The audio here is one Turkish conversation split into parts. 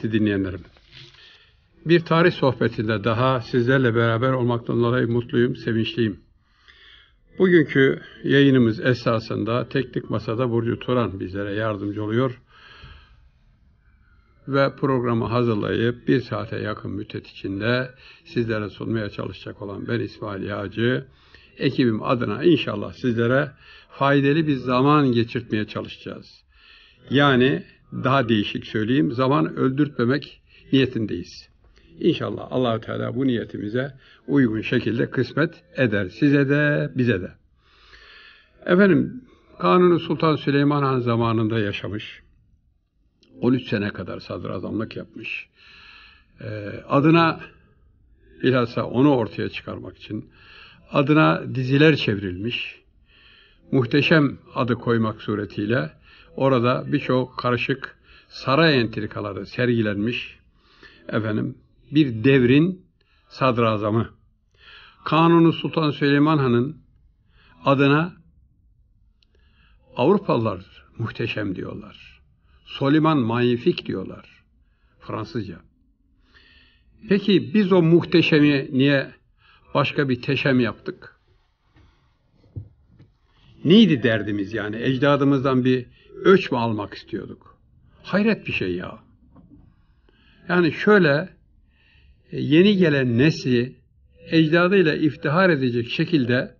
kıymetli dinleyenlerim. Bir tarih sohbetinde daha sizlerle beraber olmaktan dolayı mutluyum, sevinçliyim. Bugünkü yayınımız esasında teknik masada Burcu Turan bizlere yardımcı oluyor ve programı hazırlayıp bir saate yakın müddet içinde sizlere sunmaya çalışacak olan ben İsmail Yağcı, ekibim adına inşallah sizlere faydalı bir zaman geçirtmeye çalışacağız. Yani daha değişik söyleyeyim. Zaman öldürtmemek niyetindeyiz. İnşallah Allah Teala bu niyetimize uygun şekilde kısmet eder. Size de, bize de. Efendim, Kanuni Sultan Süleyman Han zamanında yaşamış. 13 sene kadar sadrazamlık yapmış. Ee, adına bilhassa onu ortaya çıkarmak için adına diziler çevrilmiş. Muhteşem adı koymak suretiyle Orada birçok karışık saray entrikaları sergilenmiş. Efendim bir devrin sadrazamı. Kanuni Sultan Süleyman Han'ın adına Avrupalılar muhteşem diyorlar. Süleyman magnifik diyorlar. Fransızca. Peki biz o muhteşemi niye başka bir teşem yaptık? Neydi derdimiz yani? Ecdadımızdan bir ölç mü almak istiyorduk? Hayret bir şey ya. Yani şöyle e, yeni gelen nesli ecdadıyla iftihar edecek şekilde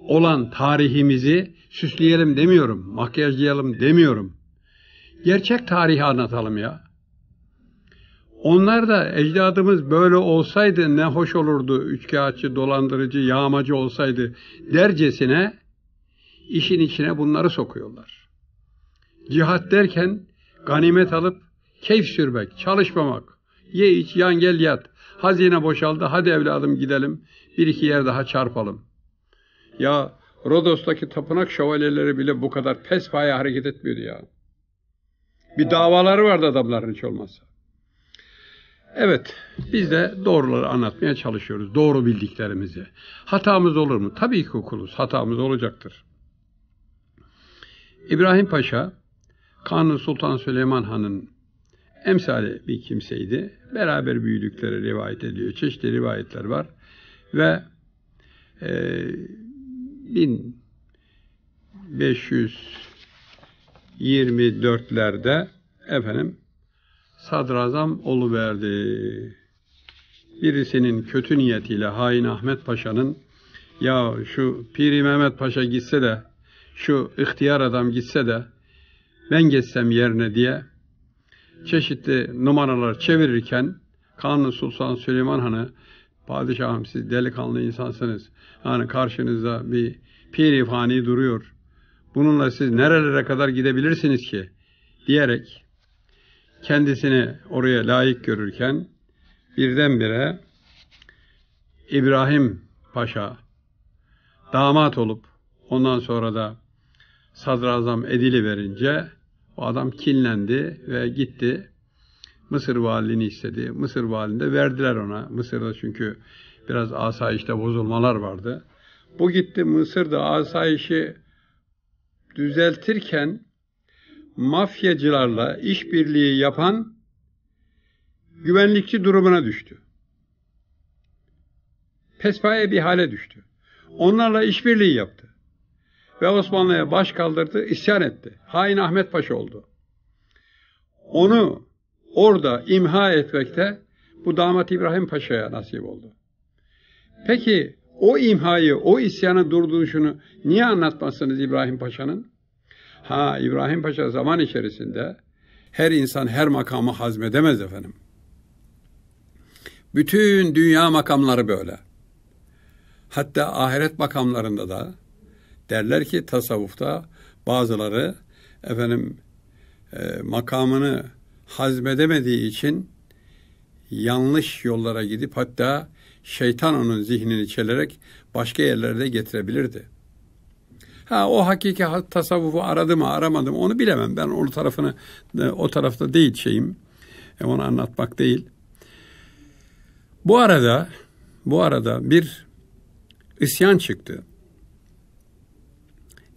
olan tarihimizi süsleyelim demiyorum, makyajlayalım demiyorum. Gerçek tarihi anlatalım ya. Onlar da ecdadımız böyle olsaydı ne hoş olurdu, üçkağıtçı, dolandırıcı, yağmacı olsaydı dercesine işin içine bunları sokuyorlar. Cihat derken ganimet alıp keyif sürmek, çalışmamak, ye iç, yan gel yat, hazine boşaldı, hadi evladım gidelim, bir iki yer daha çarpalım. Ya Rodos'taki tapınak şövalyeleri bile bu kadar pesfaya hareket etmiyordu ya. Bir davaları vardı adamların hiç olmazsa. Evet, biz de doğruları anlatmaya çalışıyoruz, doğru bildiklerimizi. Hatamız olur mu? Tabii ki okuluz, hatamız olacaktır. İbrahim Paşa, Kanuni Sultan Süleyman Han'ın emsali bir kimseydi. Beraber büyüdükleri rivayet ediliyor. Çeşitli rivayetler var. Ve e, 1524'lerde efendim sadrazam oluverdi. Birisinin kötü niyetiyle hain Ahmet Paşa'nın ya şu Piri Mehmet Paşa gitse de şu ihtiyar adam gitse de ben geçsem yerine diye çeşitli numaralar çevirirken Kanuni Sultan Süleyman Han'ı padişahım siz delikanlı insansınız. Yani karşınızda bir piri fani duruyor. Bununla siz nerelere kadar gidebilirsiniz ki? diyerek kendisini oraya layık görürken birdenbire İbrahim Paşa damat olup ondan sonra da sadrazam Edili verince o adam kinlendi ve gitti. Mısır valini istedi. Mısır valini de verdiler ona. Mısır'da çünkü biraz asayişte bozulmalar vardı. Bu gitti Mısır'da asayişi düzeltirken mafyacılarla işbirliği yapan güvenlikçi durumuna düştü. Pespaye bir hale düştü. Onlarla işbirliği yaptı ve Osmanlı'ya baş kaldırdı, isyan etti. Hain Ahmet Paşa oldu. Onu orada imha etmekte bu damat İbrahim Paşa'ya nasip oldu. Peki o imhayı, o isyanı durduruşunu niye anlatmazsınız İbrahim Paşa'nın? Ha İbrahim Paşa zaman içerisinde her insan her makamı hazmedemez efendim. Bütün dünya makamları böyle. Hatta ahiret makamlarında da Derler ki tasavvufta bazıları efendim e, makamını hazmedemediği için yanlış yollara gidip hatta şeytan onun zihnini çelerek başka yerlerde getirebilirdi. Ha o hakiki tasavvufu aradı mı aramadı mı onu bilemem. Ben onu tarafını e, o tarafta değil şeyim. E, onu anlatmak değil. Bu arada bu arada bir isyan çıktı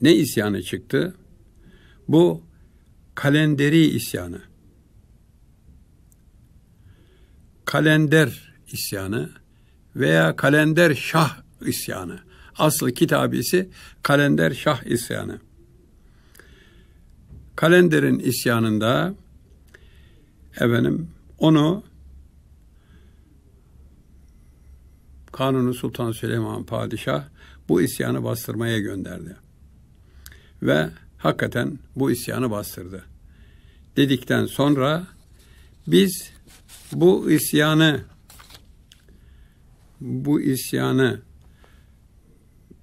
ne isyanı çıktı? Bu kalenderi isyanı. Kalender isyanı veya kalender şah isyanı. Asıl kitabisi kalender şah isyanı. Kalenderin isyanında efendim onu Kanuni Sultan Süleyman Padişah bu isyanı bastırmaya gönderdi ve hakikaten bu isyanı bastırdı. Dedikten sonra biz bu isyanı bu isyanı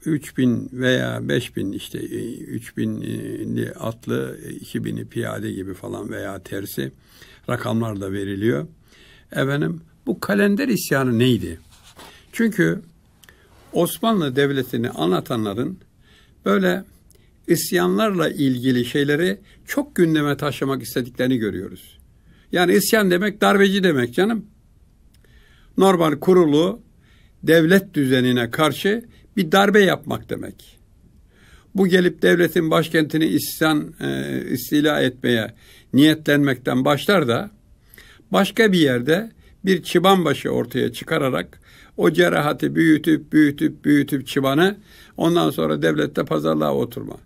3000 veya 5000 işte 3000'li e, atlı 2000'i piyade gibi falan veya tersi rakamlar da veriliyor. Efendim bu kalender isyanı neydi? Çünkü Osmanlı Devleti'ni anlatanların böyle isyanlarla ilgili şeyleri çok gündeme taşımak istediklerini görüyoruz. Yani isyan demek darbeci demek canım. Normal kurulu devlet düzenine karşı bir darbe yapmak demek. Bu gelip devletin başkentini isyan e, istila etmeye niyetlenmekten başlar da başka bir yerde bir çıban başı ortaya çıkararak o cerahati büyütüp büyütüp büyütüp çıbanı ondan sonra devlette pazarlığa oturma.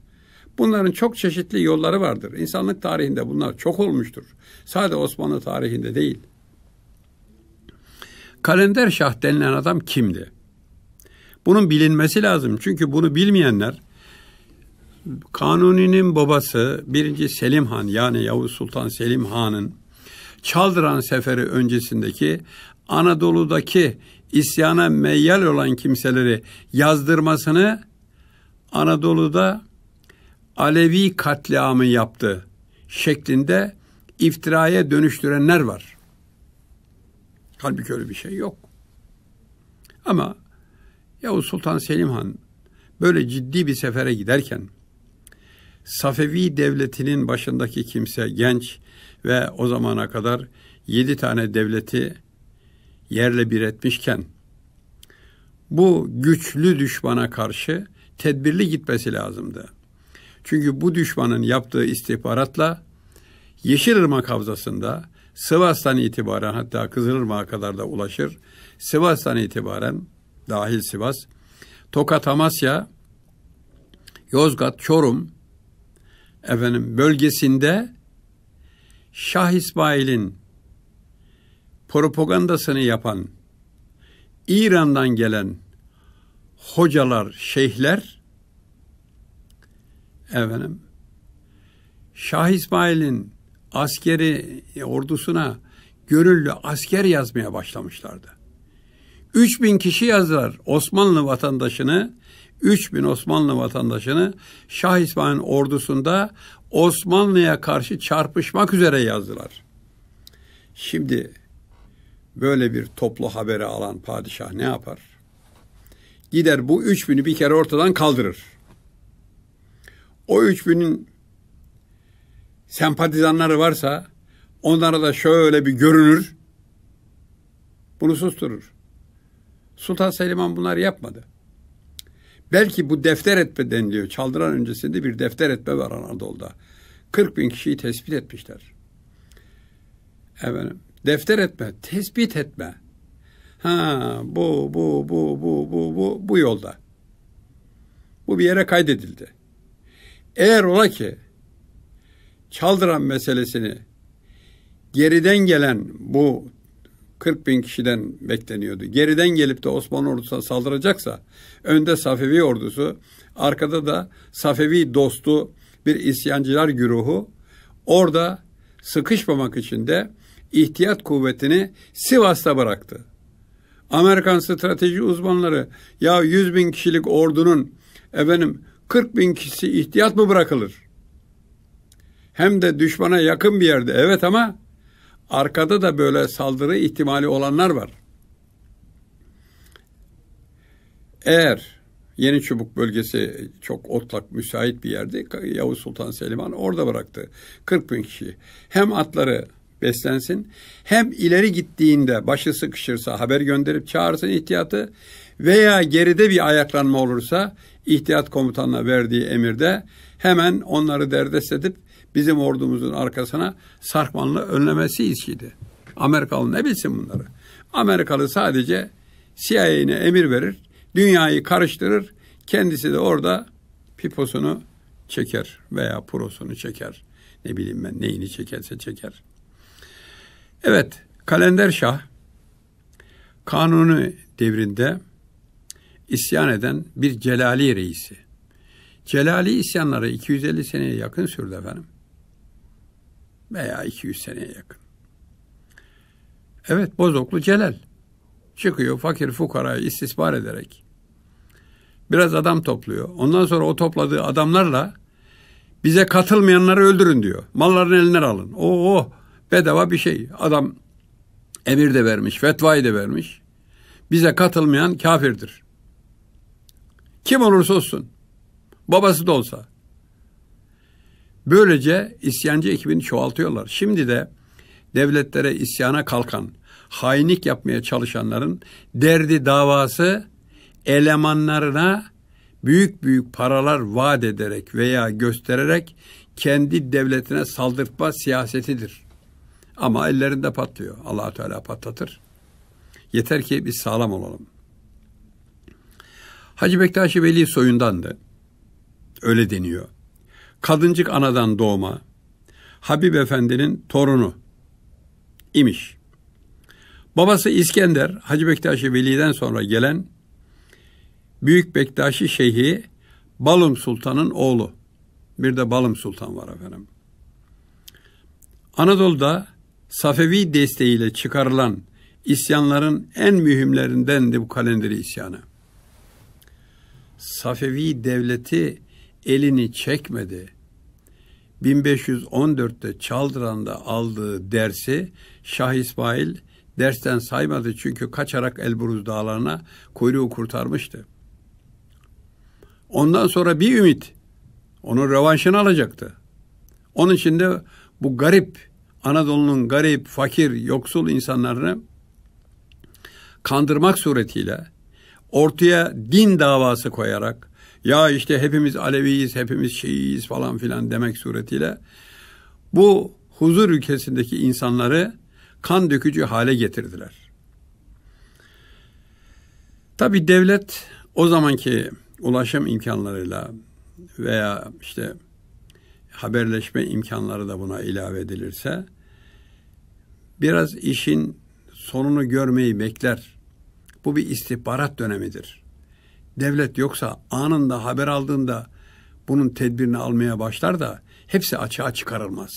Bunların çok çeşitli yolları vardır. İnsanlık tarihinde bunlar çok olmuştur. Sadece Osmanlı tarihinde değil. Kalender Şah denilen adam kimdi? Bunun bilinmesi lazım. Çünkü bunu bilmeyenler Kanuni'nin babası 1. Selim Han yani Yavuz Sultan Selim Han'ın Çaldıran Seferi öncesindeki Anadolu'daki isyana meyyal olan kimseleri yazdırmasını Anadolu'da Alevi katliamı yaptı şeklinde iftiraya dönüştürenler var. Halbuki öyle bir şey yok. Ama Yavuz Sultan Selim Han böyle ciddi bir sefere giderken Safevi devletinin başındaki kimse genç ve o zamana kadar yedi tane devleti yerle bir etmişken bu güçlü düşmana karşı tedbirli gitmesi lazımdı. Çünkü bu düşmanın yaptığı istihbaratla Yeşilırmak Havzası'nda Sivas'tan itibaren hatta Kızılırmak'a kadar da ulaşır. Sivas'tan itibaren dahil Sivas, Tokat, Amasya, Yozgat, Çorum efendim bölgesinde Şah İsmail'in propagandasını yapan İran'dan gelen hocalar, şeyhler efendim Şah İsmail'in askeri ordusuna gönüllü asker yazmaya başlamışlardı. 3000 kişi yazdılar Osmanlı vatandaşını, 3000 Osmanlı vatandaşını Şah İsmail'in ordusunda Osmanlı'ya karşı çarpışmak üzere yazdılar. Şimdi böyle bir toplu haberi alan padişah ne yapar? Gider bu 3000'ü bir kere ortadan kaldırır. O 3000'in sempatizanları varsa onlara da şöyle bir görünür. Bunu susturur. Sultan Selim'an bunları yapmadı. Belki bu defter etme deniliyor. Çaldıran öncesinde bir defter etme var Anadolu'da. 40 bin kişiyi tespit etmişler. Efendim, defter etme, tespit etme. Ha bu bu bu bu bu bu bu yolda. Bu bir yere kaydedildi. Eğer ola ki Çaldıran meselesini geriden gelen bu 40 bin kişiden bekleniyordu. Geriden gelip de Osmanlı ordusuna saldıracaksa önde Safevi ordusu, arkada da Safevi dostu bir isyancılar güruhu orada sıkışmamak için de ihtiyat kuvvetini Sivas'ta bıraktı. Amerikan strateji uzmanları ya 100 bin kişilik ordunun efendim 40 bin kişi ihtiyat mı bırakılır? Hem de düşmana yakın bir yerde evet ama arkada da böyle saldırı ihtimali olanlar var. Eğer Yeni Çubuk bölgesi çok otlak müsait bir yerde Yavuz Sultan Selim Han orada bıraktı. 40 bin kişi. Hem atları beslensin hem ileri gittiğinde başı sıkışırsa haber gönderip çağırsın ihtiyatı veya geride bir ayaklanma olursa ihtiyat komutanına verdiği emirde hemen onları derdest edip bizim ordumuzun arkasına sarkmanlı önlemesi içkiydi. Amerikalı ne bilsin bunları? Amerikalı sadece CIA'ne emir verir, dünyayı karıştırır, kendisi de orada piposunu çeker veya prosunu çeker. Ne bileyim ben neyini çekerse çeker. Evet, Kalender Şah kanunu devrinde isyan eden bir Celali reisi. Celali isyanları 250 seneye yakın sürdü efendim. Veya 200 seneye yakın. Evet bozoklu Celal. Çıkıyor fakir fukarayı istisbar ederek. Biraz adam topluyor. Ondan sonra o topladığı adamlarla bize katılmayanları öldürün diyor. malların eline alın. Oo bedava bir şey. Adam emir de vermiş, fetvayı da vermiş. Bize katılmayan kafirdir. Kim olursa olsun. Babası da olsa. Böylece isyancı ekibini çoğaltıyorlar. Şimdi de devletlere isyana kalkan, hainlik yapmaya çalışanların derdi davası elemanlarına büyük büyük paralar vaat ederek veya göstererek kendi devletine saldırtma siyasetidir. Ama ellerinde patlıyor. allah Teala patlatır. Yeter ki biz sağlam olalım. Hacı Bektaşi Veli soyundandı. Öyle deniyor. Kadıncık anadan doğma. Habib Efendi'nin torunu imiş. Babası İskender, Hacı Bektaşi Veli'den sonra gelen Büyük Bektaşi Şeyhi Balım Sultan'ın oğlu. Bir de Balım Sultan var efendim. Anadolu'da Safevi desteğiyle çıkarılan isyanların en mühimlerindendi bu kalenderi isyanı. Safevi devleti elini çekmedi. 1514'te Çaldıran'da aldığı dersi Şah İsmail dersten saymadı çünkü kaçarak Elburuz dağlarına kuyruğu kurtarmıştı. Ondan sonra bir ümit onun revanşını alacaktı. Onun için de bu garip Anadolu'nun garip, fakir, yoksul insanlarını kandırmak suretiyle ortaya din davası koyarak ya işte hepimiz Aleviyiz, hepimiz Şiiyiz falan filan demek suretiyle bu huzur ülkesindeki insanları kan dökücü hale getirdiler. Tabi devlet o zamanki ulaşım imkanlarıyla veya işte haberleşme imkanları da buna ilave edilirse biraz işin sonunu görmeyi bekler. Bu bir istihbarat dönemidir. Devlet yoksa anında haber aldığında bunun tedbirini almaya başlar da hepsi açığa çıkarılmaz.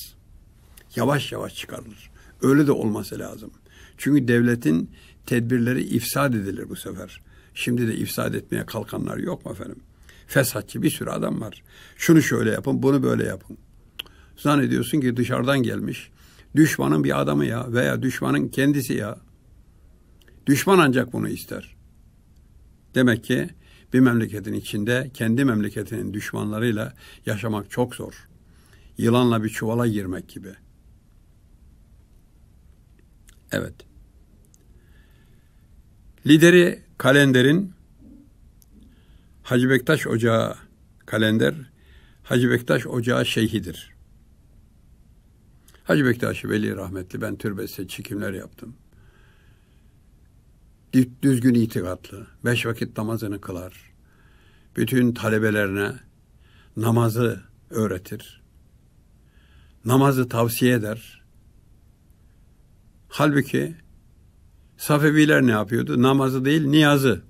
Yavaş yavaş çıkarılır. Öyle de olması lazım. Çünkü devletin tedbirleri ifsad edilir bu sefer. Şimdi de ifsad etmeye kalkanlar yok mu efendim? Fesatçı bir sürü adam var. Şunu şöyle yapın, bunu böyle yapın. Zannediyorsun ki dışarıdan gelmiş. Düşmanın bir adamı ya veya düşmanın kendisi ya. Düşman ancak bunu ister. Demek ki bir memleketin içinde kendi memleketinin düşmanlarıyla yaşamak çok zor. Yılanla bir çuvala girmek gibi. Evet. Lideri Kalender'in Hacı Bektaş Ocağı Kalender Hacı Bektaş Ocağı şeyhidir. Hacı Bektaş Veli rahmetli ben türbesi çekimler yaptım düzgün itikatlı, beş vakit namazını kılar. Bütün talebelerine namazı öğretir. Namazı tavsiye eder. Halbuki Safeviler ne yapıyordu? Namazı değil niyazı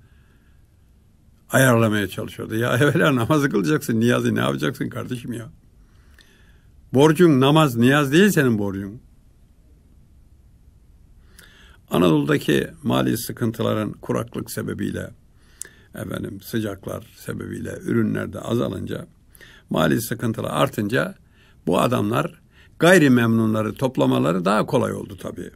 ayarlamaya çalışıyordu. Ya evvela namazı kılacaksın, niyazı ne yapacaksın kardeşim ya? Borcun namaz, niyaz değil senin borcun. Anadolu'daki mali sıkıntıların kuraklık sebebiyle efendim sıcaklar sebebiyle ürünlerde azalınca mali sıkıntılar artınca bu adamlar gayri memnunları toplamaları daha kolay oldu tabii.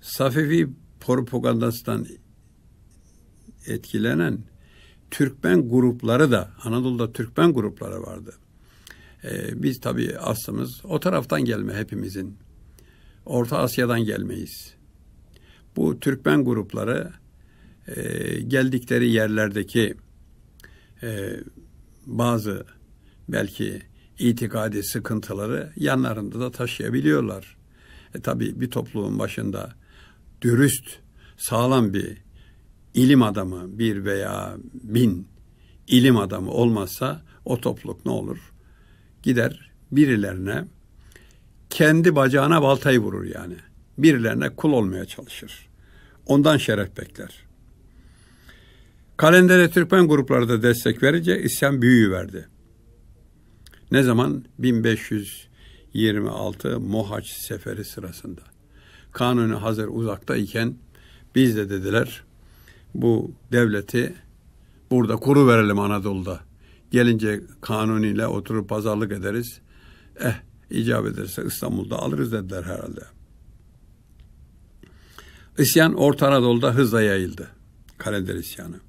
Safevi propagandasından etkilenen Türkmen grupları da Anadolu'da Türkmen grupları vardı. E, biz tabii aslımız o taraftan gelme hepimizin. Orta Asya'dan gelmeyiz. Bu Türkmen grupları e, geldikleri yerlerdeki e, bazı belki itikadi sıkıntıları yanlarında da taşıyabiliyorlar. E, tabii bir toplumun başında dürüst, sağlam bir ilim adamı bir veya bin ilim adamı olmazsa o topluluk ne olur? gider birilerine kendi bacağına baltayı vurur yani. Birilerine kul olmaya çalışır. Ondan şeref bekler. Kalendere Türkmen grupları da destek verince isyan büyüğü verdi. Ne zaman? 1526 Mohaç seferi sırasında. Kanuni hazır uzakta iken biz de dediler bu devleti burada kuru verelim Anadolu'da Gelince kanuniyle oturup pazarlık ederiz. Eh icap ederse İstanbul'da alırız dediler herhalde. İsyan Orta Anadolu'da hızla yayıldı. Kalender isyanı.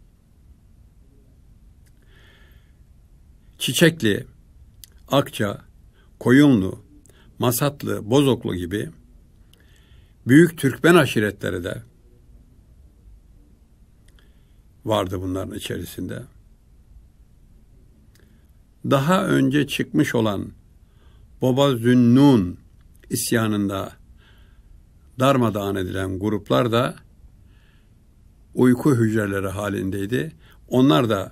Çiçekli, Akça, Koyunlu, Masatlı, Bozoklu gibi büyük Türkmen aşiretleri de vardı bunların içerisinde daha önce çıkmış olan Baba Zünnun isyanında darmadağın edilen gruplar da uyku hücreleri halindeydi. Onlar da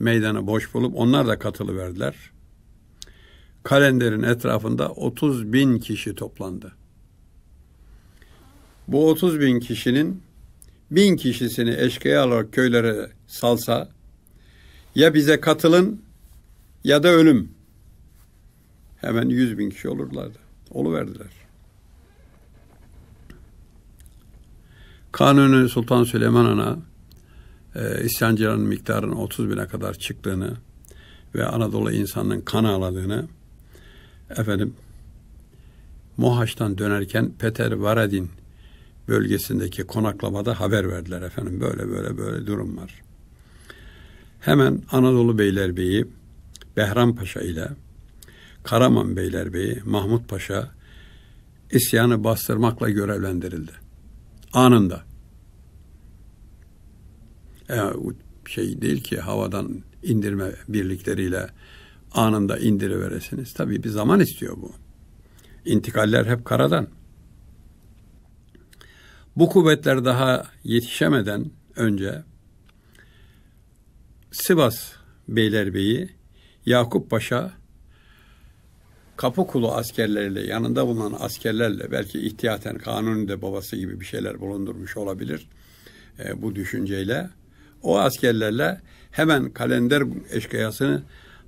meydanı boş bulup onlar da katılıverdiler. Kalenderin etrafında 30 bin kişi toplandı. Bu 30 bin kişinin bin kişisini eşkıya olarak köylere salsa ya bize katılın ya da ölüm. Hemen yüz bin kişi olurlardı. Oluverdiler. Kanuni Sultan Süleyman Han'a e, isyancıların miktarının 30 bine kadar çıktığını ve Anadolu insanının kan ağladığını efendim Mohaç'tan dönerken Peter Varadin bölgesindeki konaklamada haber verdiler efendim böyle böyle böyle durum var. Hemen Anadolu Beylerbeyi Behram Paşa ile Karaman Beylerbeyi Mahmut Paşa isyanı bastırmakla görevlendirildi. Anında. E, şey değil ki havadan indirme birlikleriyle anında indiriveresiniz. Tabii bir zaman istiyor bu. İntikaller hep karadan. Bu kuvvetler daha yetişemeden önce Sivas Beylerbeyi Yakup Paşa Kapıkulu askerleriyle yanında bulunan askerlerle belki ihtiyaten kanuni de babası gibi bir şeyler bulundurmuş olabilir e, bu düşünceyle. O askerlerle hemen kalender eşkıyasını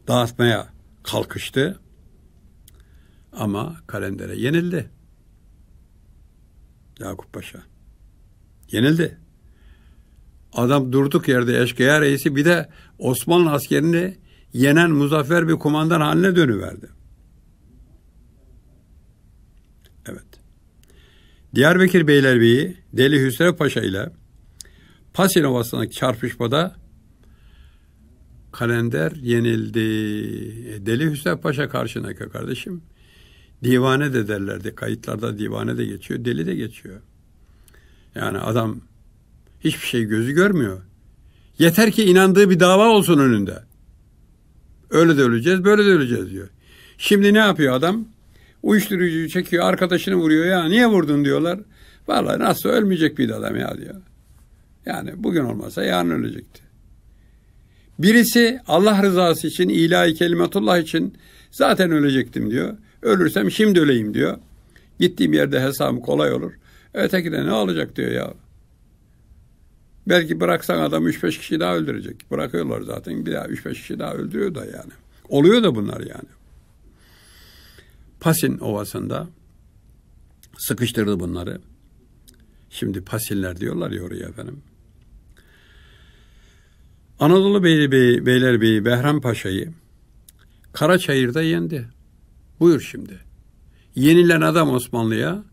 dağıtmaya kalkıştı ama kalendere yenildi. Yakup Paşa. Yenildi. Adam durduk yerde eşkıya reisi bir de Osmanlı askerini yenen muzaffer bir kumandan haline dönüverdi. Evet. Diyarbakır Beylerbeyi Deli Hüsrev Paşa ile Pasin Ovası'ndaki çarpışmada kalender yenildi. E, deli Hüsrev Paşa karşındaki kardeşim. Divane de derlerdi. Kayıtlarda divane de geçiyor, deli de geçiyor. Yani adam hiçbir şey gözü görmüyor. Yeter ki inandığı bir dava olsun önünde. Öyle de öleceğiz, böyle de öleceğiz diyor. Şimdi ne yapıyor adam? Uyuşturucuyu çekiyor, arkadaşını vuruyor. Ya niye vurdun diyorlar. Vallahi nasıl ölmeyecek bir adam ya diyor. Yani bugün olmasa yarın ölecekti. Birisi Allah rızası için, ilahi kelimatullah için zaten ölecektim diyor. Ölürsem şimdi öleyim diyor. Gittiğim yerde hesabım kolay olur. Öteki de ne olacak diyor ya. Belki bıraksan adam 3-5 kişi daha öldürecek. Bırakıyorlar zaten bir daha 3-5 kişi daha öldürüyor da yani. Oluyor da bunlar yani. Pasin Ovası'nda sıkıştırdı bunları. Şimdi Pasinler diyorlar ya oraya efendim. Anadolu Beylerbeyi, Beylerbeyi Behram Paşa'yı Karaçayır'da yendi. Buyur şimdi. Yenilen adam Osmanlı'ya,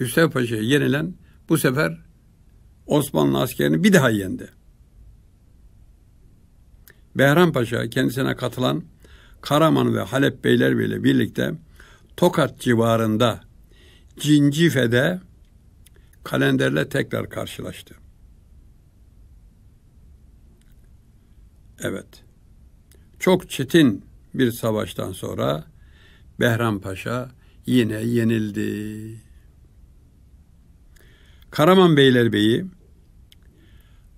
Hüseyin Paşa'ya yenilen bu sefer Osmanlı askerini bir daha yendi. Behram Paşa kendisine katılan Karaman ve Halep beyler ile birlikte Tokat civarında Cincife'de kalenderle tekrar karşılaştı. Evet. Çok çetin bir savaştan sonra Behram Paşa yine yenildi. Karaman Beylerbeyi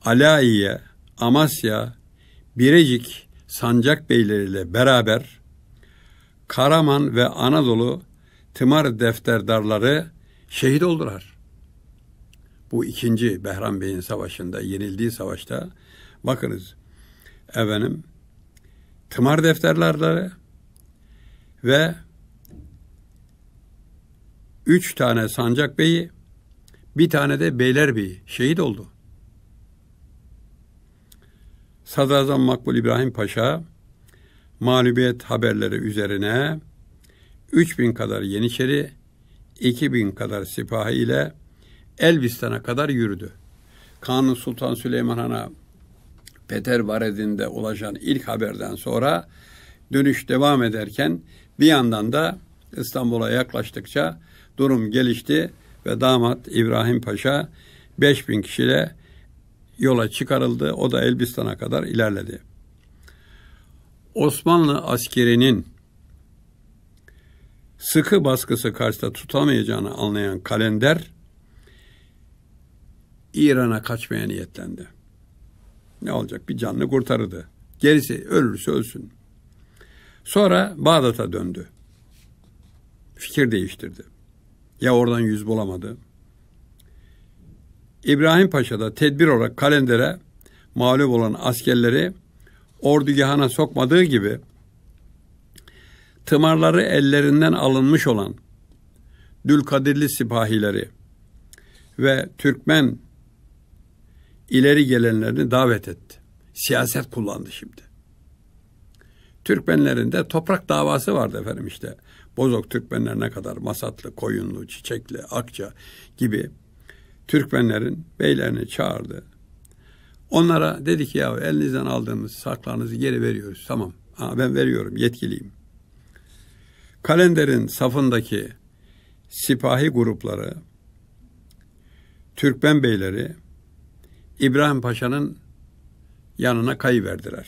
Alaiye, Amasya, Birecik, Sancak beyleriyle beraber Karaman ve Anadolu tımar defterdarları şehit oldular. Bu ikinci Behram Bey'in savaşında, yenildiği savaşta bakınız efendim tımar defterdarları ve üç tane Sancak Bey'i bir tane de Beyler Bey'i şehit oldu. Sadrazam Makbul İbrahim Paşa mağlubiyet haberleri üzerine 3000 kadar Yeniçeri, 2000 kadar sipahi ile Elbistan'a kadar yürüdü. Kanun Sultan Süleyman Han'a Peterbared'inde ulaşan ilk haberden sonra dönüş devam ederken bir yandan da İstanbul'a yaklaştıkça durum gelişti ve damat İbrahim Paşa 5000 kişiyle yola çıkarıldı. O da Elbistan'a kadar ilerledi. Osmanlı askerinin sıkı baskısı karşısında tutamayacağını anlayan kalender İran'a kaçmaya niyetlendi. Ne olacak? Bir canlı kurtarırdı. Gerisi ölürse ölsün. Sonra Bağdat'a döndü. Fikir değiştirdi. Ya oradan yüz bulamadı İbrahim Paşa da tedbir olarak kalendere mağlup olan askerleri ordugahına sokmadığı gibi tımarları ellerinden alınmış olan Dülkadirli sipahileri ve Türkmen ileri gelenlerini davet etti. Siyaset kullandı şimdi. Türkmenlerin de toprak davası vardı efendim işte. Bozok Türkmenler ne kadar Masatlı, Koyunlu, Çiçekli, Akça gibi Türkmenlerin beylerini çağırdı. Onlara dedi ki ya elinizden aldığımız saklarınızı geri veriyoruz. Tamam ha, ben veriyorum yetkiliyim. Kalenderin safındaki sipahi grupları, Türkmen beyleri İbrahim Paşa'nın yanına kayıverdiler.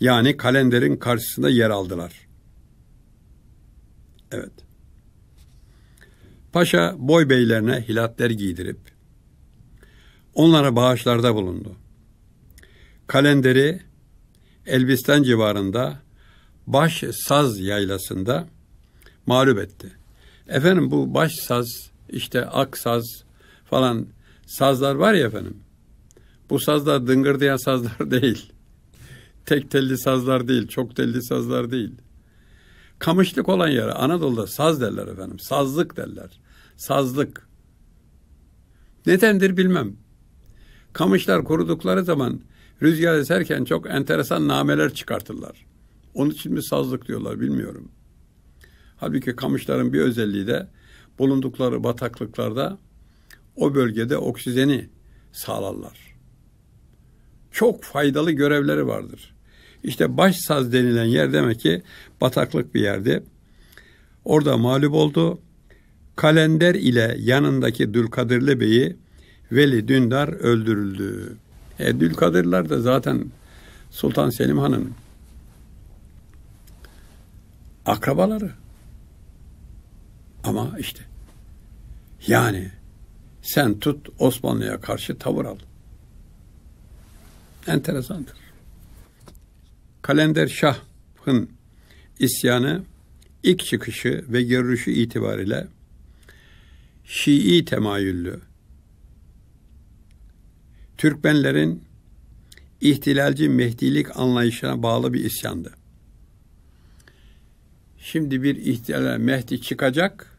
Yani kalenderin karşısında yer aldılar. Evet. Paşa boy beylerine hilatler giydirip onlara bağışlarda bulundu. Kalenderi Elbistan civarında Baş Saz yaylasında mağlup etti. Efendim bu baş saz, işte ak saz falan sazlar var ya efendim. Bu sazlar dıngırdayan sazlar değil. Tek telli sazlar değil, çok telli sazlar değil. Kamışlık olan yere Anadolu'da saz derler efendim. Sazlık derler. Sazlık. Nedendir bilmem. Kamışlar kurudukları zaman rüzgar eserken çok enteresan nameler çıkartırlar. Onun için mi sazlık diyorlar bilmiyorum. Halbuki kamışların bir özelliği de bulundukları bataklıklarda o bölgede oksijeni sağlarlar. Çok faydalı görevleri vardır. İşte Başsaz denilen yer demek ki bataklık bir yerdi. Orada mağlup oldu. Kalender ile yanındaki Dülkadirli Bey'i Veli Dündar öldürüldü. E, Dülkadirler de zaten Sultan Selim Han'ın akrabaları. Ama işte yani sen tut Osmanlı'ya karşı tavır al. Enteresandır. Kalender Şah'ın isyanı ilk çıkışı ve görünüşü itibariyle Şii temayüllü Türkmenlerin ihtilalci mehdilik anlayışına bağlı bir isyandı. Şimdi bir ihtilal mehdi çıkacak,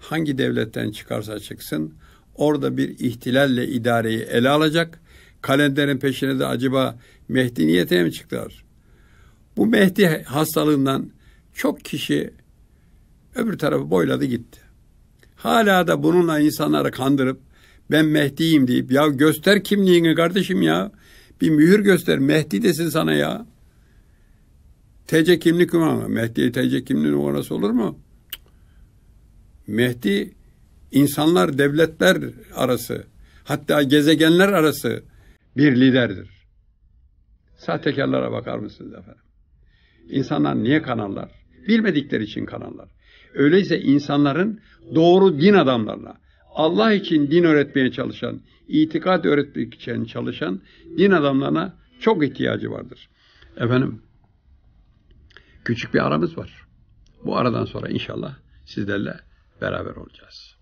hangi devletten çıkarsa çıksın, orada bir ihtilalle idareyi ele alacak, kalenderin peşine de acaba mehdi niyetine mi çıktılar? Bu Mehdi hastalığından çok kişi öbür tarafı boyladı gitti. Hala da bununla insanları kandırıp ben Mehdi'yim deyip ya göster kimliğini kardeşim ya. Bir mühür göster Mehdi desin sana ya. TC kimlik numarası. Mehdi TC kimlik numarası olur mu? Mehdi insanlar devletler arası hatta gezegenler arası bir liderdir. Sahtekarlara bakar mısınız efendim? İnsanlar niye kanarlar? Bilmedikleri için kanarlar. Öyleyse insanların doğru din adamlarına, Allah için din öğretmeye çalışan, itikat öğretmek için çalışan din adamlarına çok ihtiyacı vardır. Efendim, küçük bir aramız var. Bu aradan sonra inşallah sizlerle beraber olacağız.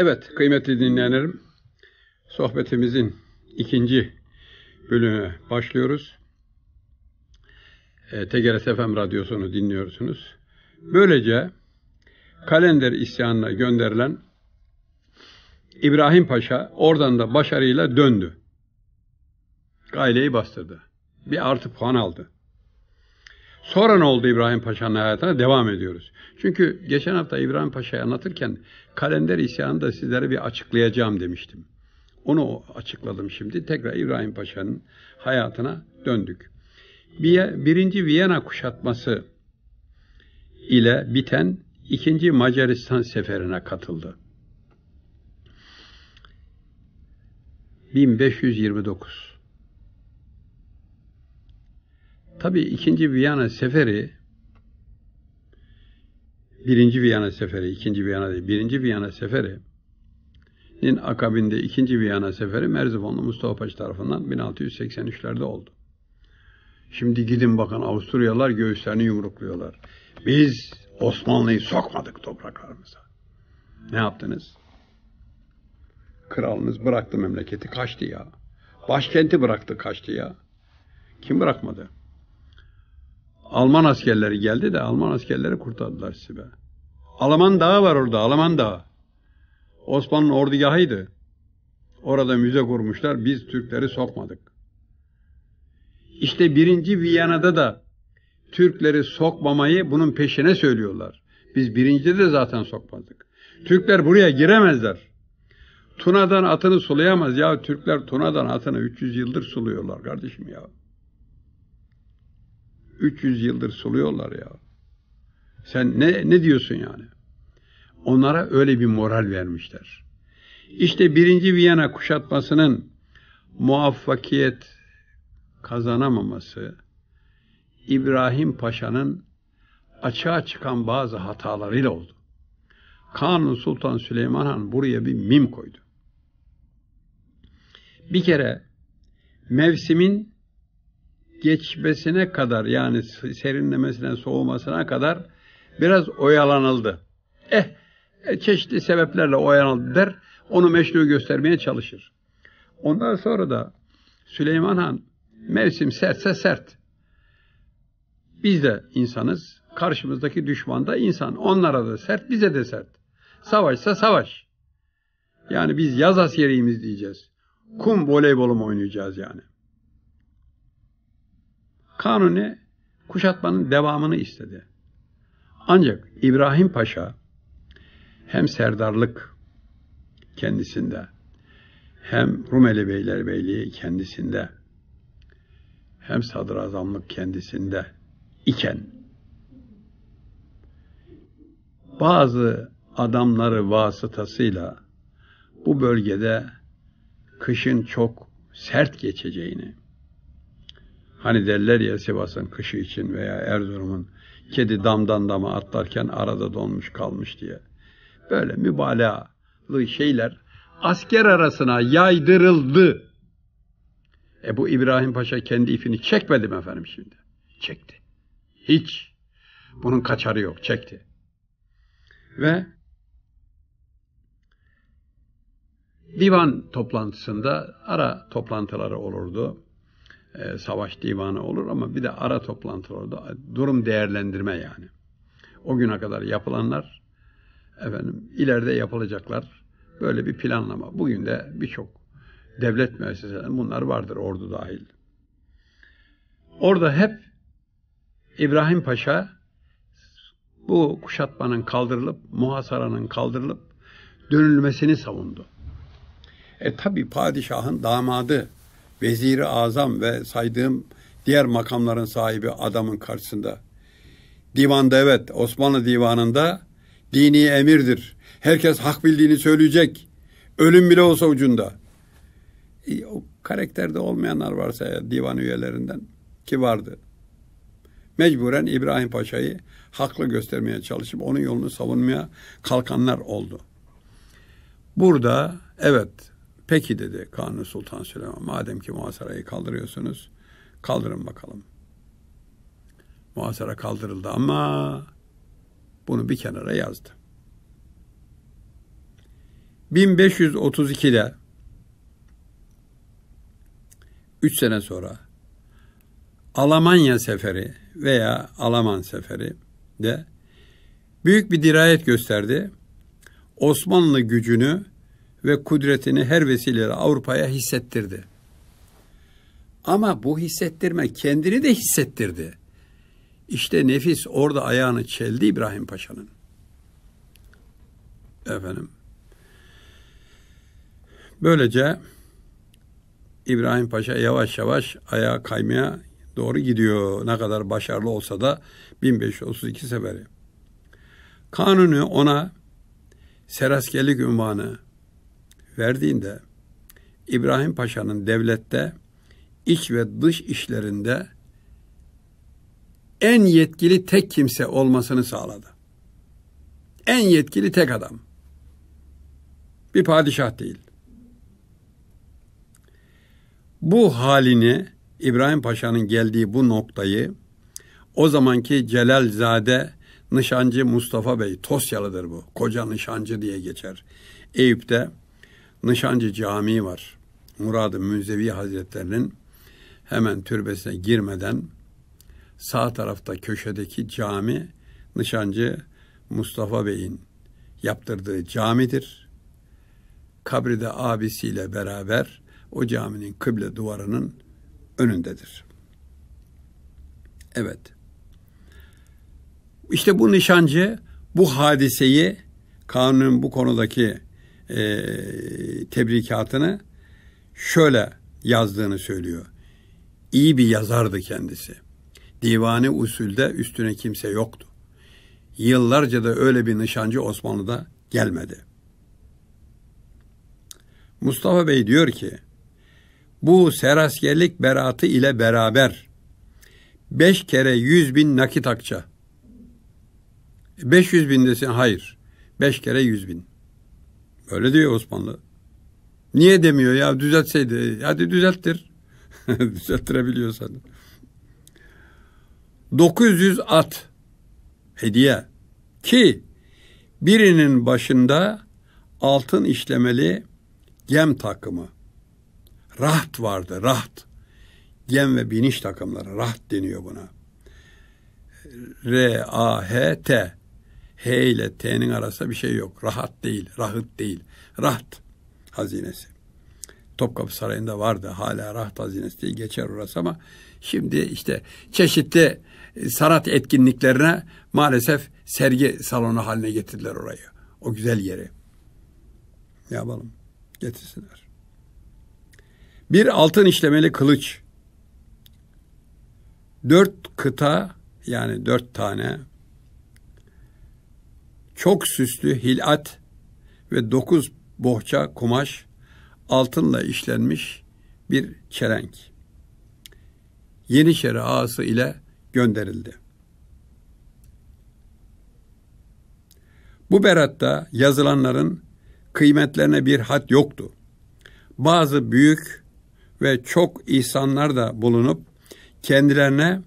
Evet kıymetli dinleyenlerim, sohbetimizin ikinci bölümüne başlıyoruz. E, ee, TGRS FM radyosunu dinliyorsunuz. Böylece kalender isyanına gönderilen İbrahim Paşa oradan da başarıyla döndü. Gaileyi bastırdı. Bir artı puan aldı. Sonra ne oldu İbrahim Paşa'nın hayatına? Devam ediyoruz. Çünkü geçen hafta İbrahim Paşa'yı anlatırken kalender isyanını da sizlere bir açıklayacağım demiştim. Onu açıkladım şimdi. Tekrar İbrahim Paşa'nın hayatına döndük. Birinci Viyana kuşatması ile biten ikinci Macaristan seferine katıldı. 1529 Tabi ikinci Viyana seferi birinci Viyana seferi, ikinci Viyana değil, birinci Viyana seferi'nin akabinde ikinci Viyana seferi Merzifonlu Mustafa Paşa tarafından 1683'lerde oldu. Şimdi gidin bakın Avusturyalılar göğüslerini yumrukluyorlar. Biz Osmanlı'yı sokmadık topraklarımıza. Ne yaptınız? Kralınız bıraktı memleketi kaçtı ya. Başkenti bıraktı kaçtı ya. Kim bırakmadı? Alman askerleri geldi de Alman askerleri kurtardılar Sibe. Alman Dağı var orada, Alman Dağı. Osmanlı ordugahıydı. Orada müze kurmuşlar, biz Türkleri sokmadık. İşte birinci Viyana'da da Türkleri sokmamayı bunun peşine söylüyorlar. Biz birincide de zaten sokmadık. Türkler buraya giremezler. Tuna'dan atını sulayamaz ya. Türkler Tuna'dan atını 300 yıldır suluyorlar kardeşim ya. 300 yıldır suluyorlar ya. Sen ne, ne diyorsun yani? Onlara öyle bir moral vermişler. İşte birinci Viyana kuşatmasının muvaffakiyet kazanamaması İbrahim Paşa'nın açığa çıkan bazı hatalarıyla oldu. Kanun Sultan Süleyman Han buraya bir mim koydu. Bir kere mevsimin geçmesine kadar yani serinlemesine, soğumasına kadar biraz oyalanıldı. Eh, e, çeşitli sebeplerle oyalanıldı der, onu meşru göstermeye çalışır. Ondan sonra da Süleyman Han mevsim sertse sert. Biz de insanız, karşımızdaki düşman da insan. Onlara da sert, bize de sert. Savaşsa savaş. Yani biz yaz askeriyimiz diyeceğiz. Kum voleybolu mu oynayacağız yani? Kanuni kuşatmanın devamını istedi. Ancak İbrahim Paşa hem serdarlık kendisinde hem Rumeli Beylerbeyliği kendisinde hem sadrazamlık kendisinde iken bazı adamları vasıtasıyla bu bölgede kışın çok sert geçeceğini Hani derler ya Sivas'ın kışı için veya Erzurum'un kedi damdan dama atlarken arada donmuş kalmış diye. Böyle mübalağalı şeyler asker arasına yaydırıldı. E bu İbrahim Paşa kendi ifini çekmedi mi efendim şimdi? Çekti. Hiç. Bunun kaçarı yok. Çekti. Ve divan toplantısında ara toplantıları olurdu e, savaş divanı olur ama bir de ara toplantı orada e, durum değerlendirme yani. O güne kadar yapılanlar efendim ileride yapılacaklar böyle bir planlama. Bugün de birçok devlet müesseselerinde bunlar vardır ordu dahil. Orada hep İbrahim Paşa bu kuşatmanın kaldırılıp, muhasaranın kaldırılıp dönülmesini savundu. E tabi padişahın damadı veziri azam ve saydığım diğer makamların sahibi adamın karşısında. Divanda evet Osmanlı divanında dini emirdir. Herkes hak bildiğini söyleyecek. Ölüm bile olsa ucunda. E, o karakterde olmayanlar varsa ya, divan üyelerinden ki vardı. Mecburen İbrahim Paşa'yı haklı göstermeye çalışıp onun yolunu savunmaya kalkanlar oldu. Burada evet Peki dedi Kanuni Sultan Süleyman madem ki muhasarayı kaldırıyorsunuz kaldırın bakalım. Muhasara kaldırıldı ama bunu bir kenara yazdı. 1532'de 3 sene sonra Almanya seferi veya Alaman seferi de büyük bir dirayet gösterdi. Osmanlı gücünü ve kudretini her vesileyle Avrupa'ya hissettirdi. Ama bu hissettirme kendini de hissettirdi. İşte nefis orada ayağını çeldi İbrahim Paşa'nın. Efendim. Böylece İbrahim Paşa yavaş yavaş ayağa kaymaya doğru gidiyor. Ne kadar başarılı olsa da 1532 seferi. Kanuni ona seraskelik ünvanı, verdiğinde İbrahim Paşa'nın devlette iç ve dış işlerinde en yetkili tek kimse olmasını sağladı. En yetkili tek adam. Bir padişah değil. Bu halini İbrahim Paşa'nın geldiği bu noktayı o zamanki Celalzade Nişancı Mustafa Bey Tosyalıdır bu. Koca Nişancı diye geçer. Eyüp'te Nişancı Camii var. Murad-ı Müzevi Hazretlerinin hemen türbesine girmeden sağ tarafta köşedeki cami Nişancı Mustafa Bey'in yaptırdığı camidir. Kabri de abisiyle beraber o caminin kıble duvarının önündedir. Evet. İşte bu nişancı bu hadiseyi kanunun bu konudaki e, tebrikatını şöyle yazdığını söylüyor. İyi bir yazardı kendisi. Divani usulde üstüne kimse yoktu. Yıllarca da öyle bir nişancı Osmanlı'da gelmedi. Mustafa Bey diyor ki, bu seraskerlik beratı ile beraber beş kere yüz bin nakit akça. E, beş yüz bin desin hayır. Beş kere yüz bin. Öyle diyor Osmanlı. Niye demiyor ya düzeltseydi. Hadi düzelttir. Düzelttirebiliyorsan. 900 at hediye ki birinin başında altın işlemeli gem takımı. Raht vardı, raht. Gem ve biniş takımları, raht deniyor buna. R-A-H-T. H ile T'nin arasında bir şey yok. Rahat değil, rahat değil. Rahat hazinesi. Topkapı Sarayı'nda vardı hala rahat hazinesi diye geçer orası ama şimdi işte çeşitli e, sanat etkinliklerine maalesef sergi salonu haline getirdiler orayı. O güzel yeri. Ne yapalım? Getirsinler. Bir altın işlemeli kılıç. Dört kıta yani dört tane çok süslü hilat ve dokuz bohça kumaş altınla işlenmiş bir çelenk. Yeniçeri ağası ile gönderildi. Bu beratta yazılanların kıymetlerine bir hat yoktu. Bazı büyük ve çok insanlar da bulunup kendilerine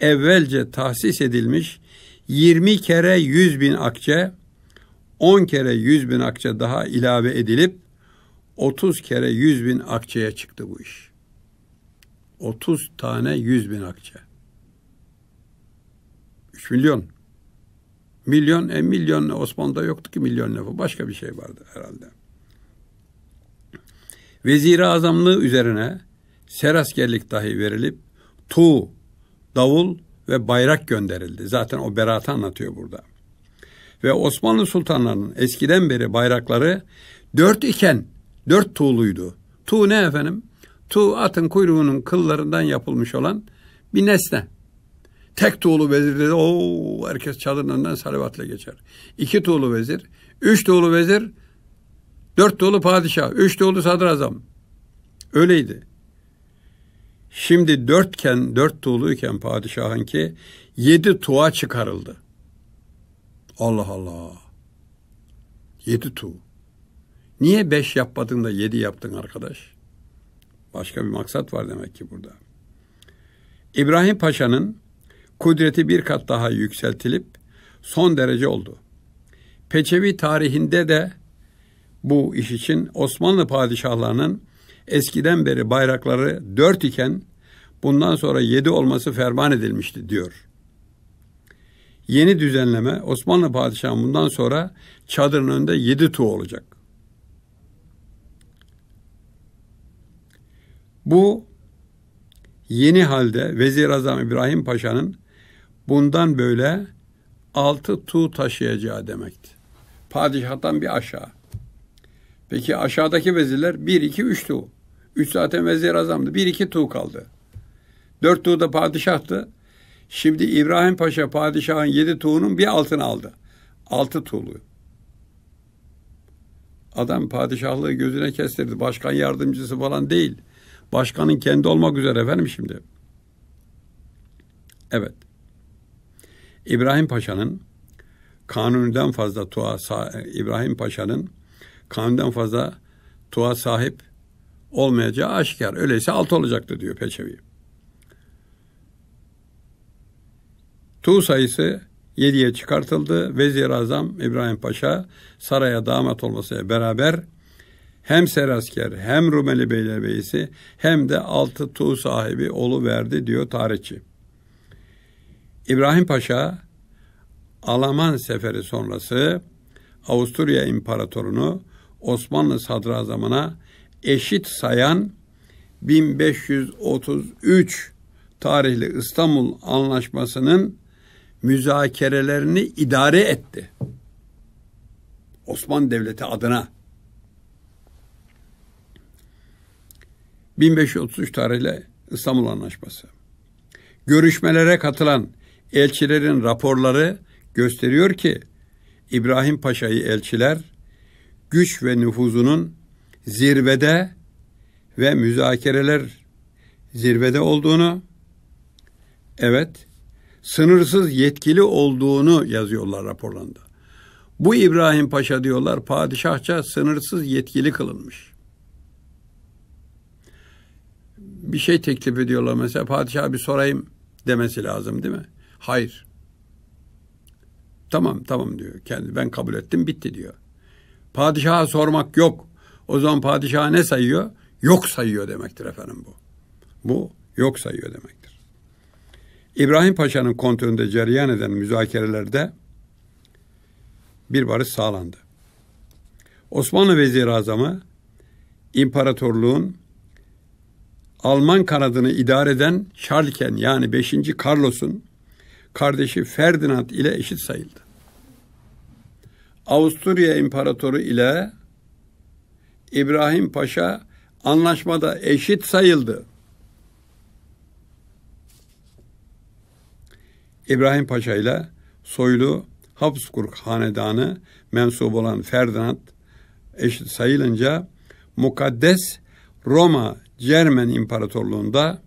evvelce tahsis edilmiş 20 kere 100 bin akçe, 10 kere 100 bin akçe daha ilave edilip 30 kere 100 bin akçeye çıktı bu iş. 30 tane 100 bin akçe. 3 milyon. Milyon, e, milyon Osmanlı'da yoktu ki milyon lafı. Başka bir şey vardı herhalde. Vezir-i azamlığı üzerine seraskerlik dahi verilip tu, davul ve bayrak gönderildi. Zaten o beratı anlatıyor burada. Ve Osmanlı sultanlarının eskiden beri bayrakları dört iken dört tuğluydu. Tuğ ne efendim? Tuğ atın kuyruğunun kıllarından yapılmış olan bir nesne. Tek tuğlu vezirde o herkes çadırın önünden salavatla geçer. İki tuğlu vezir, üç tuğlu vezir, dört tuğlu padişah, üç tuğlu sadrazam. Öyleydi. Şimdi dörtken, dört tuğluyken padişahın ki yedi tuğa çıkarıldı. Allah Allah. Yedi tuğ. Niye beş yapmadın da yedi yaptın arkadaş? Başka bir maksat var demek ki burada. İbrahim Paşa'nın kudreti bir kat daha yükseltilip son derece oldu. Peçevi tarihinde de bu iş için Osmanlı padişahlarının eskiden beri bayrakları dört iken bundan sonra yedi olması ferman edilmişti diyor. Yeni düzenleme Osmanlı padişahı bundan sonra çadırın önünde yedi tuğ olacak. Bu yeni halde Vezir Azam İbrahim Paşa'nın bundan böyle altı tuğ taşıyacağı demekti. Padişahtan bir aşağı. Peki aşağıdaki vezirler 1, 2, 3 tuğ. 3 zaten vezir azamdı. 1, 2 tuğ kaldı. 4 tuğ da padişahtı. Şimdi İbrahim Paşa padişahın 7 tuğunun bir altını aldı. 6 tuğlu. Adam padişahlığı gözüne kestirdi. Başkan yardımcısı falan değil. Başkanın kendi olmak üzere efendim şimdi. Evet. İbrahim Paşa'nın kanuniden fazla tuğa İbrahim Paşa'nın kanundan fazla tuğa sahip olmayacağı aşikar. Öyleyse alt olacaktı diyor Peçevi. tuğ sayısı 7'ye çıkartıldı. Vezir Azam İbrahim Paşa saraya damat olmasıyla beraber hem Serasker hem Rumeli Beylerbeyisi hem de altı tuğ sahibi olu verdi diyor tarihçi. İbrahim Paşa Alaman seferi sonrası Avusturya İmparatorunu Osmanlı sadrazamına eşit sayan 1533 tarihli İstanbul Anlaşması'nın müzakerelerini idare etti. Osmanlı Devleti adına 1533 tarihli İstanbul Anlaşması. Görüşmelere katılan elçilerin raporları gösteriyor ki İbrahim Paşa'yı elçiler güç ve nüfuzunun zirvede ve müzakereler zirvede olduğunu, evet, sınırsız yetkili olduğunu yazıyorlar raporlarında. Bu İbrahim Paşa diyorlar padişahça sınırsız yetkili kılınmış. Bir şey teklif ediyorlar mesela padişah bir sorayım demesi lazım değil mi? Hayır. Tamam tamam diyor. Kendi ben kabul ettim bitti diyor. Padişaha sormak yok. O zaman padişaha ne sayıyor? Yok sayıyor demektir efendim bu. Bu yok sayıyor demektir. İbrahim Paşa'nın kontrolünde cereyan eden müzakerelerde bir barış sağlandı. Osmanlı Vezir Azamı imparatorluğun Alman kanadını idare eden Şarlken yani 5. Carlos'un kardeşi Ferdinand ile eşit sayıldı. Avusturya İmparatoru ile İbrahim Paşa anlaşmada eşit sayıldı. İbrahim Paşa ile soylu Habsburg hanedanı mensup olan Ferdinand eşit sayılınca mukaddes Roma Cermen İmparatorluğu'nda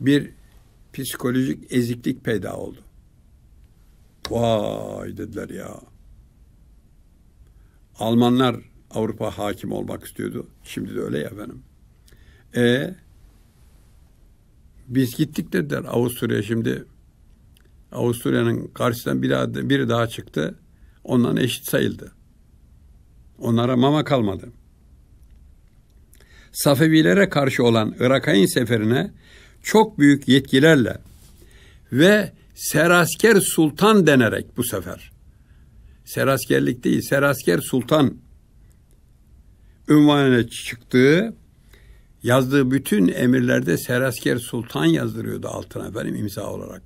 bir psikolojik eziklik peyda oldu. Vay dediler ya. Almanlar Avrupa hakim olmak istiyordu. Şimdi de öyle ya benim. E biz gittik dediler Avusturya şimdi Avusturya'nın karşısından biri, biri daha çıktı. Ondan eşit sayıldı. Onlara mama kalmadı. Safevilere karşı olan Irakayın seferine çok büyük yetkilerle ve Serasker Sultan denerek bu sefer Seraskerlik değil, Serasker Sultan ünvanına çıktığı yazdığı bütün emirlerde Serasker Sultan yazdırıyordu altına benim imza olarak.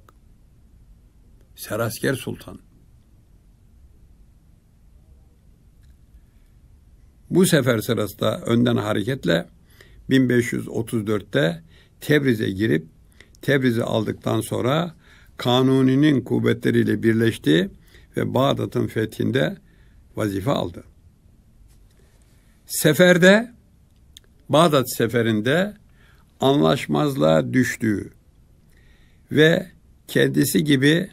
Serasker Sultan. Bu sefer sırasında önden hareketle 1534'te Tebriz'e girip Tebriz'i aldıktan sonra Kanuni'nin kuvvetleriyle birleşti ve Bağdat'ın fethinde vazife aldı. Seferde Bağdat seferinde anlaşmazlığa düştüğü ve kendisi gibi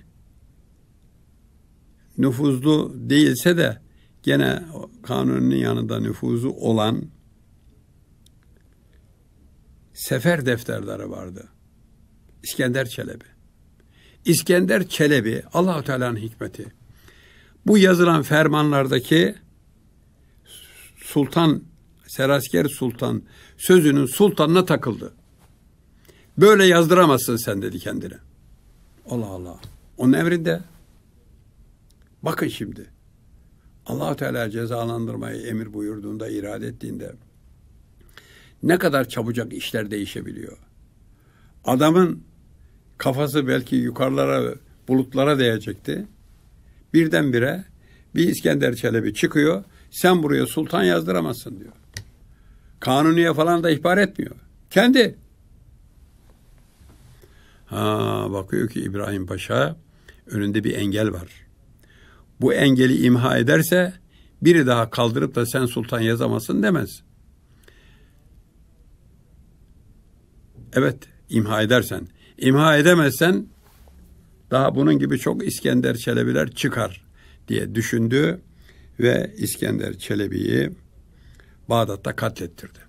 nüfuzlu değilse de gene kanunun yanında nüfuzu olan sefer defterleri vardı. İskender Çelebi. İskender Çelebi Allahu Teala'nın hikmeti bu yazılan fermanlardaki Sultan Serasker Sultan sözünün sultanına takıldı. Böyle yazdıramazsın sen dedi kendine. Allah Allah. Onun emrinde. Bakın şimdi. allah Teala cezalandırmayı emir buyurduğunda, irade ettiğinde ne kadar çabucak işler değişebiliyor. Adamın kafası belki yukarılara, bulutlara değecekti birdenbire bir İskender Çelebi çıkıyor. Sen buraya sultan yazdıramazsın diyor. Kanuniye falan da ihbar etmiyor. Kendi. Ha, bakıyor ki İbrahim Paşa önünde bir engel var. Bu engeli imha ederse biri daha kaldırıp da sen sultan yazamazsın demez. Evet, imha edersen. İmha edemezsen daha bunun gibi çok İskender Çelebiler çıkar diye düşündü ve İskender Çelebi'yi Bağdat'ta katlettirdi.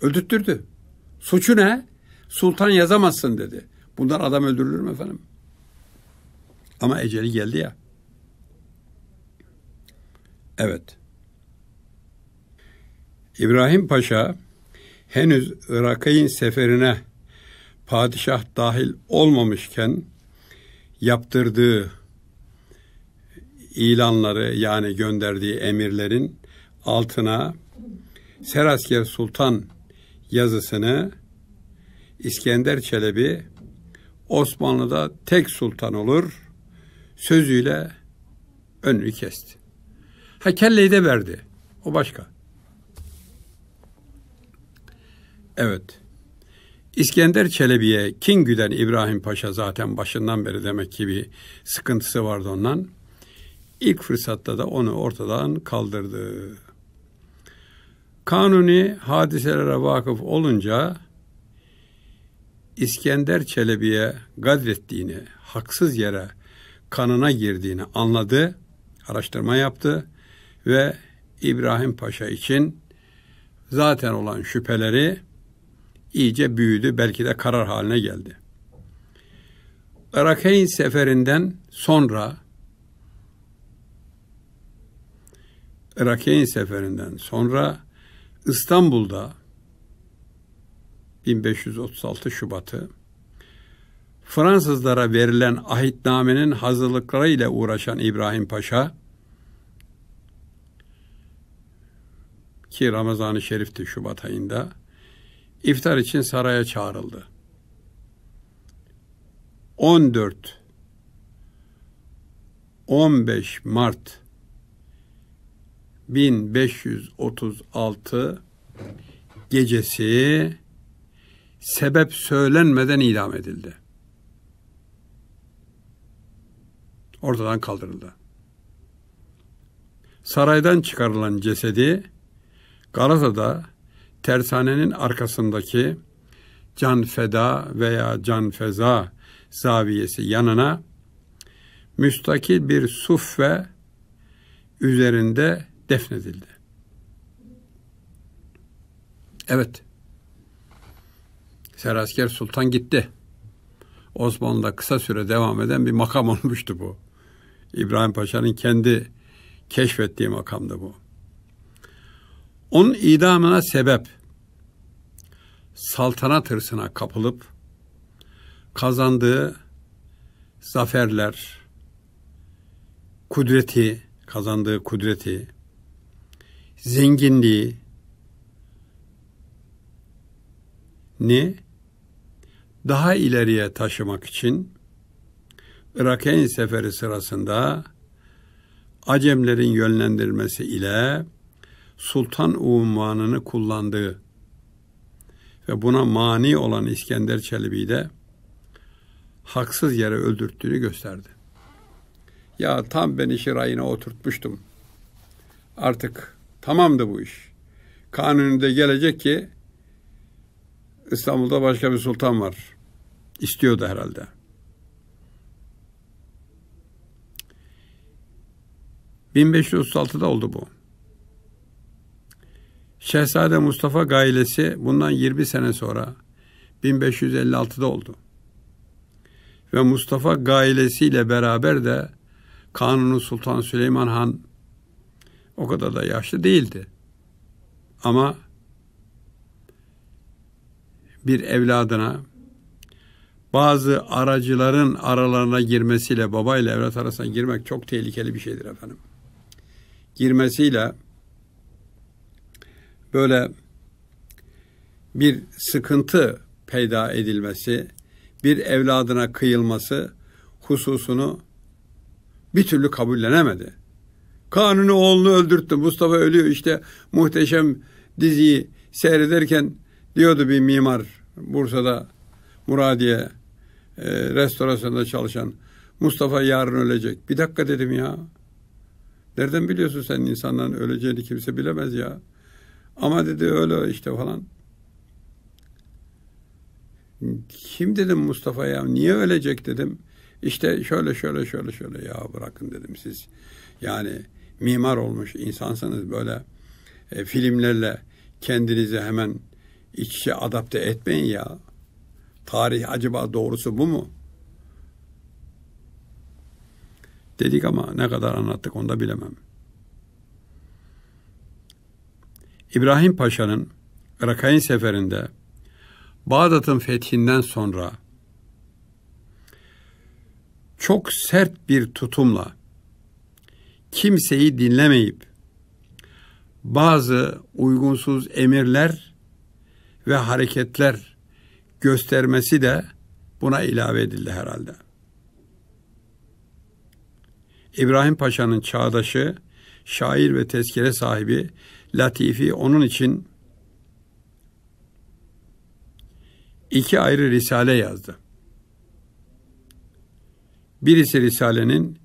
Öldürttürdü. Suçu ne? Sultan yazamazsın dedi. Bundan adam öldürülür mü efendim? Ama eceli geldi ya. Evet. İbrahim Paşa henüz Irak'ın seferine padişah dahil olmamışken yaptırdığı ilanları yani gönderdiği emirlerin altına Serasker Sultan yazısını İskender Çelebi Osmanlı'da tek sultan olur sözüyle önünü kesti. Ha kelleyi de verdi. O başka. Evet. İskender Çelebi'ye kin güden İbrahim Paşa zaten başından beri demek ki bir sıkıntısı vardı ondan. İlk fırsatta da onu ortadan kaldırdı. Kanuni hadiselere vakıf olunca İskender Çelebi'ye gadrettiğini, haksız yere kanına girdiğini anladı, araştırma yaptı ve İbrahim Paşa için zaten olan şüpheleri iyice büyüdü, belki de karar haline geldi. Rakeyn seferinden sonra Rakeyn seferinden sonra İstanbul'da 1536 Şubat'ı Fransızlara verilen ahitnamenin hazırlıklarıyla uğraşan İbrahim Paşa ki Ramazan-ı Şerif'ti Şubat ayında iftar için saraya çağrıldı. 14 15 Mart 1536 gecesi sebep söylenmeden idam edildi. Ortadan kaldırıldı. Saraydan çıkarılan cesedi Galata'da tersanenin arkasındaki can feda veya can feza zaviyesi yanına müstakil bir suffe üzerinde defnedildi. Evet. Serasker Sultan gitti. Osmanlı'da kısa süre devam eden bir makam olmuştu bu. İbrahim Paşa'nın kendi keşfettiği makamdı bu. Onun idamına sebep saltanat hırsına kapılıp kazandığı zaferler, kudreti, kazandığı kudreti, zenginliği ne daha ileriye taşımak için Irak'ın seferi sırasında Acemlerin yönlendirmesi ile sultan unvanını kullandığı ve buna mani olan İskender Çelebi'yi de haksız yere öldürttüğünü gösterdi. Ya tam ben işi oturtmuştum. Artık tamamdı bu iş. Kanununda gelecek ki İstanbul'da başka bir sultan var. İstiyordu herhalde. ...1536'da oldu bu. Şehzade Mustafa gailesi bundan 20 sene sonra 1556'da oldu. Ve Mustafa gailesiyle beraber de Kanuni Sultan Süleyman Han o kadar da yaşlı değildi. Ama bir evladına bazı aracıların aralarına girmesiyle babayla evlat arasına girmek çok tehlikeli bir şeydir efendim. Girmesiyle böyle bir sıkıntı peyda edilmesi, bir evladına kıyılması hususunu bir türlü kabullenemedi. Kanuni oğlunu öldürttü. Mustafa ölüyor işte muhteşem diziyi seyrederken diyordu bir mimar Bursa'da Muradiye e, restorasyonda çalışan Mustafa yarın ölecek. Bir dakika dedim ya. Nereden biliyorsun sen insanların öleceğini kimse bilemez ya. Ama dedi öyle işte falan. Kim dedim Mustafa ya niye ölecek dedim. İşte şöyle şöyle şöyle şöyle ya bırakın dedim siz. Yani mimar olmuş insansanız böyle e, filmlerle kendinizi hemen iç içe adapte etmeyin ya. Tarih acaba doğrusu bu mu? Dedik ama ne kadar anlattık onu da bilemem. İbrahim Paşa'nın Rakain seferinde Bağdat'ın fethinden sonra çok sert bir tutumla kimseyi dinlemeyip bazı uygunsuz emirler ve hareketler göstermesi de buna ilave edildi herhalde. İbrahim Paşa'nın çağdaşı, şair ve tezkere sahibi latifi onun için iki ayrı risale yazdı. Birisi risalenin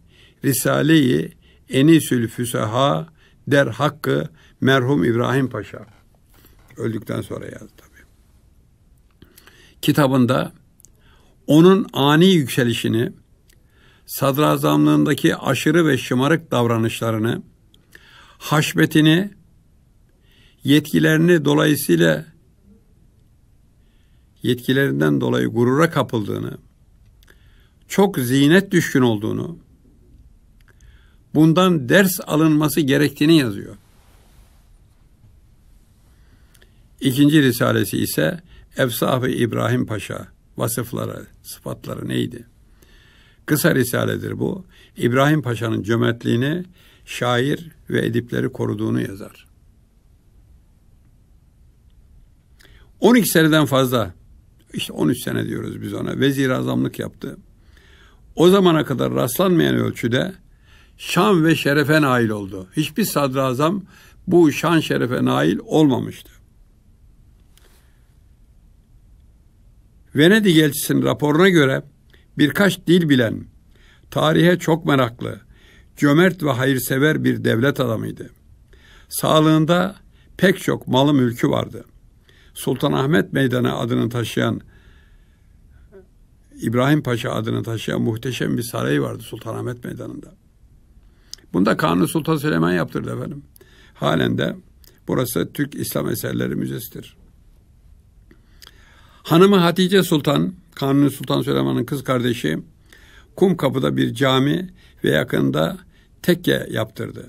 Risale-i Enisül Füsaha der Hakkı merhum İbrahim Paşa. Öldükten sonra yazdı tabii. Kitabında onun ani yükselişini, sadrazamlığındaki aşırı ve şımarık davranışlarını, haşbetini yetkilerini dolayısıyla yetkilerinden dolayı gurura kapıldığını, çok zinet düşkün olduğunu, bundan ders alınması gerektiğini yazıyor. İkinci risalesi ise efsaf İbrahim Paşa vasıfları, sıfatları neydi? Kısa risaledir bu. İbrahim Paşa'nın cömertliğini şair ve edipleri koruduğunu yazar. 12 seneden fazla işte 13 sene diyoruz biz ona vezir azamlık yaptı. O zamana kadar rastlanmayan ölçüde şan ve şerefe nail oldu. Hiçbir sadrazam bu şan şerefe nail olmamıştı. Venedik elçisinin raporuna göre birkaç dil bilen, tarihe çok meraklı, cömert ve hayırsever bir devlet adamıydı. Sağlığında pek çok malı mülkü vardı.'' Sultanahmet Meydanı adını taşıyan İbrahim Paşa adını taşıyan muhteşem bir saray vardı Sultanahmet Meydanı'nda. Bunda Kanuni Sultan Süleyman yaptırdı efendim. Halen de burası Türk İslam Eserleri Müzesi'dir. Hanımı Hatice Sultan, Kanuni Sultan Süleyman'ın kız kardeşi, kum kapıda bir cami ve yakında tekke yaptırdı.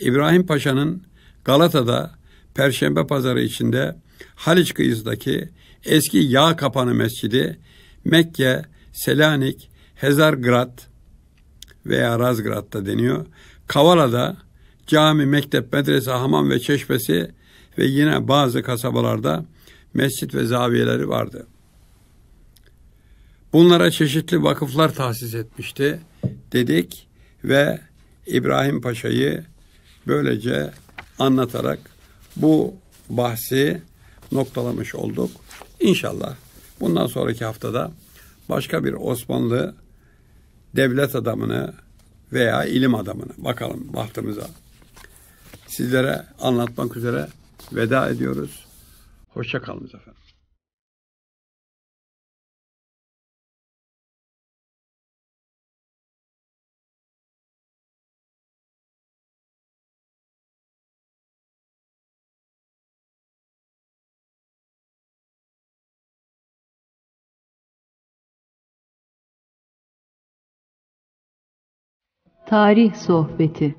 İbrahim Paşa'nın Galata'da Perşembe Pazarı içinde Haliç kıyısındaki eski Yağ Kapanı Mescidi, Mekke, Selanik, Hezargrad veya Razgrad'da deniyor. Kavala'da cami, mektep, medrese, hamam ve çeşmesi ve yine bazı kasabalarda mescit ve zaviyeleri vardı. Bunlara çeşitli vakıflar tahsis etmişti dedik ve İbrahim Paşa'yı böylece anlatarak bu bahsi noktalamış olduk. İnşallah bundan sonraki haftada başka bir Osmanlı devlet adamını veya ilim adamını bakalım bahtımıza sizlere anlatmak üzere veda ediyoruz. Hoşça kalınız efendim. Tarih Sohbeti